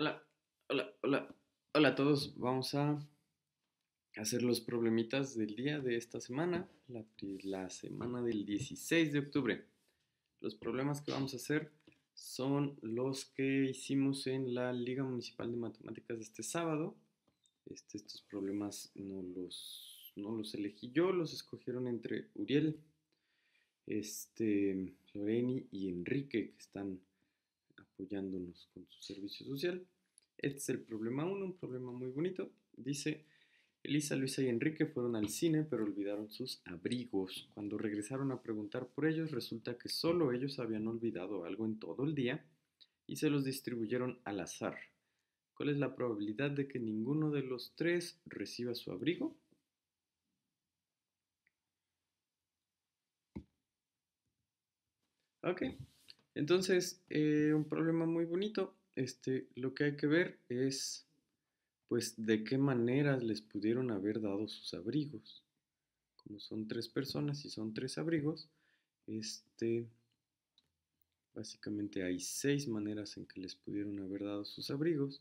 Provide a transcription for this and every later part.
Hola, hola, hola, hola a todos. Vamos a hacer los problemitas del día de esta semana, la, semana del 16 de octubre. Los problemas que vamos a hacer son los que hicimos en la Liga Municipal de Matemáticas este sábado. Este, estos problemas no los, no los elegí yo, los escogieron entre Uriel, este, Loreni y Enrique, que están apoyándonos con su servicio social. Este es el problema 1, un problema muy bonito. Dice, Elisa, Luisa y Enrique fueron al cine pero olvidaron sus abrigos. Cuando regresaron a preguntar por ellos, resulta que solo ellos habían olvidado algo en todo el día y se los distribuyeron al azar. ¿Cuál es la probabilidad de que ninguno de los tres reciba su abrigo? Ok, entonces, eh, un problema muy bonito. Este, lo que hay que ver es, pues, de qué maneras les pudieron haber dado sus abrigos. Como son tres personas y son tres abrigos, este, básicamente hay seis maneras en que les pudieron haber dado sus abrigos.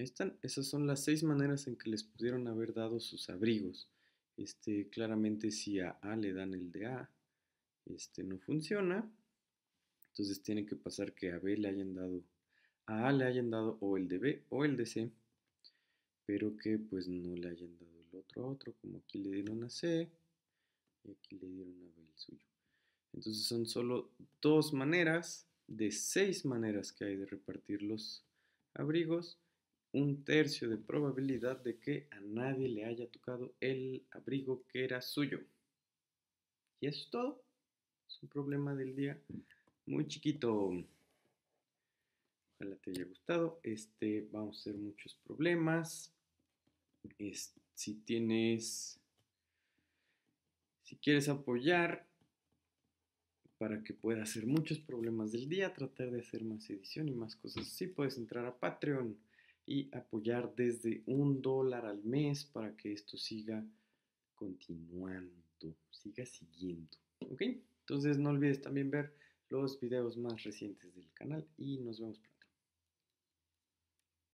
Ahí están, esas son las seis maneras en que les pudieron haber dado sus abrigos. Este, claramente si a A le dan el de A, este no funciona. Entonces tiene que pasar que a B le hayan dado, a A le hayan dado o el de B o el de C, pero que pues no le hayan dado el otro a otro, como aquí le dieron a C y aquí le dieron a B el suyo. Entonces son solo dos maneras de seis maneras que hay de repartir los abrigos un tercio de probabilidad de que a nadie le haya tocado el abrigo que era suyo. Y eso es todo. Es un problema del día muy chiquito. Ojalá te haya gustado. Este, vamos a hacer muchos problemas. si tienes, si quieres apoyar para que pueda hacer muchos problemas del día, tratar de hacer más edición y más cosas así, puedes entrar a Patreon y apoyar desde un dólar al mes para que esto siga continuando, siga siguiendo. ¿Ok? Entonces no olvides también ver los videos más recientes del canal y nos vemos pronto.